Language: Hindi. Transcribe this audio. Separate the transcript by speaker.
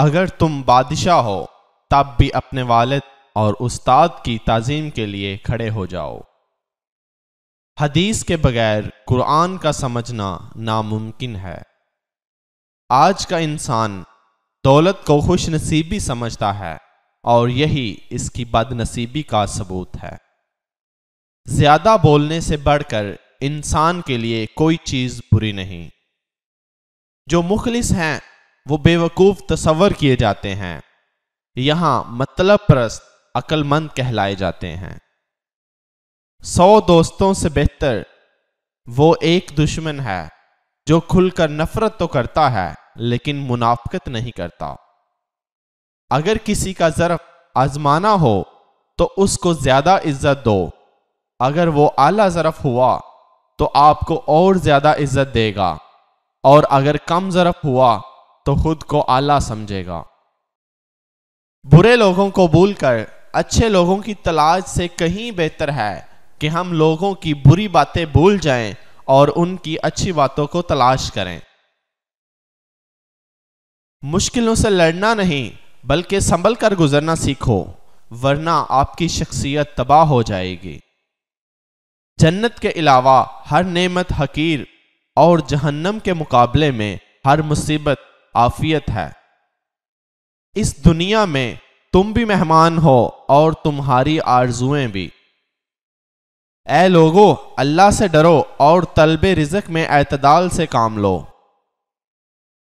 Speaker 1: अगर तुम बादशाह हो तब भी अपने वालिद और उस्ताद की तजीम के लिए खड़े हो जाओ हदीस के बगैर कुरान का समझना नामुमकिन है आज का इंसान दौलत को खुश नसीबी समझता है और यही इसकी बदनसीबी का सबूत है ज्यादा बोलने से बढ़कर इंसान के लिए कोई चीज़ बुरी नहीं जो मुखलिस हैं वो बेवकूफ़ तस्वर किए जाते हैं यहां मतलब प्रस्त अकलमंद कहलाए जाते हैं सौ दोस्तों से बेहतर वो एक दुश्मन है जो खुलकर नफरत तो करता है लेकिन मुनाफ्त नहीं करता अगर किसी का ज़रफ आजमाना हो तो उसको ज़्यादा इज्जत दो अगर वो आला ज़रफ हुआ तो आपको और ज़्यादा इज्जत देगा और अगर कम ज़रफ हुआ तो खुद को आला समझेगा बुरे लोगों को भूलकर अच्छे लोगों की तलाश से कहीं बेहतर है कि हम लोगों की बुरी बातें भूल जाएं और उनकी अच्छी बातों को तलाश करें मुश्किलों से लड़ना नहीं बल्कि संभल कर गुजरना सीखो वरना आपकी शख्सियत तबाह हो जाएगी जन्नत के अलावा हर नेमत हकीर और जहन्नम के मुकाबले में हर मुसीबत आफियत है इस दुनिया में तुम भी मेहमान हो और तुम्हारी आरजुएं भी ए लोगो अल्लाह से डरो और तलब रिजक में अतदाल से काम लो